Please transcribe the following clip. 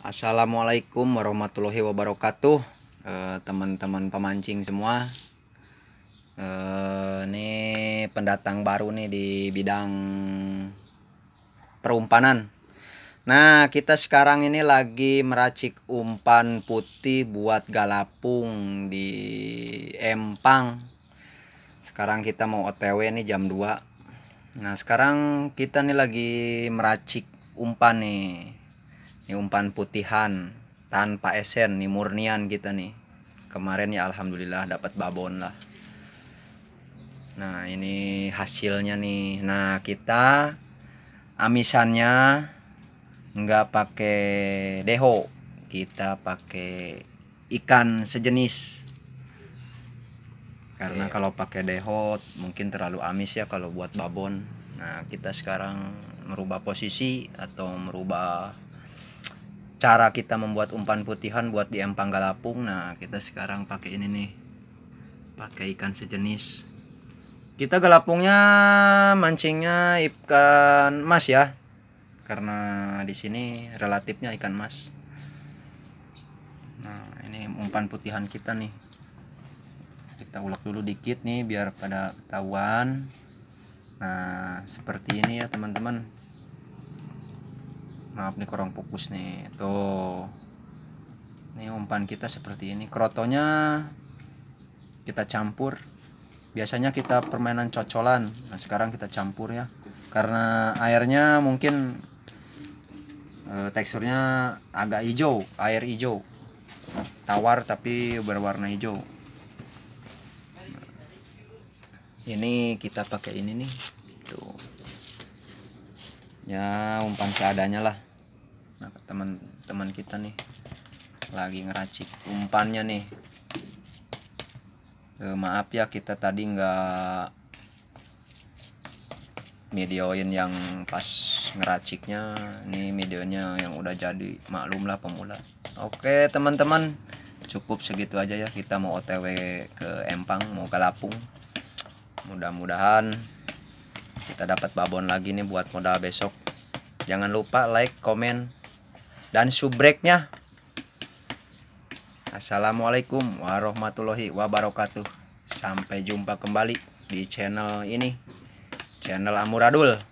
Assalamualaikum warahmatullahi wabarakatuh eh, teman-teman pemancing semua eh, ini pendatang baru nih di bidang perumpanan nah kita sekarang ini lagi meracik umpan putih buat galapung di Empang sekarang kita mau otw nih jam 2 nah sekarang kita nih lagi meracik umpan nih ini umpan putihan tanpa esen nih murnian kita nih kemarin ya alhamdulillah dapat babon lah nah ini hasilnya nih nah kita amisannya nggak pakai deho kita pakai ikan sejenis karena Oke. kalau pakai deho mungkin terlalu amis ya kalau buat babon nah kita sekarang merubah posisi atau merubah cara kita membuat umpan putihan buat di empang galapung nah kita sekarang pakai ini nih pakai ikan sejenis kita galapungnya mancingnya ikan mas ya karena di sini relatifnya ikan mas nah ini umpan putihan kita nih kita ulek dulu dikit nih biar pada ketahuan nah seperti ini ya teman-teman maaf nih kurang fokus nih tuh ini umpan kita seperti ini krotonya kita campur biasanya kita permainan cocolan nah sekarang kita campur ya karena airnya mungkin e, teksturnya agak hijau air hijau tawar tapi berwarna hijau ini kita pakai ini nih tuh ya umpan seadanya lah nah teman-teman kita nih lagi ngeracik umpannya nih e, maaf ya kita tadi nggak medioin yang pas ngeraciknya ini medionya yang udah jadi maklumlah pemula oke teman-teman cukup segitu aja ya kita mau otw ke Empang mau ke Lapung mudah-mudahan kita dapat babon lagi nih buat modal besok jangan lupa like comment dan subreknya Assalamualaikum warahmatullahi wabarakatuh sampai jumpa kembali di channel ini channel Amuradul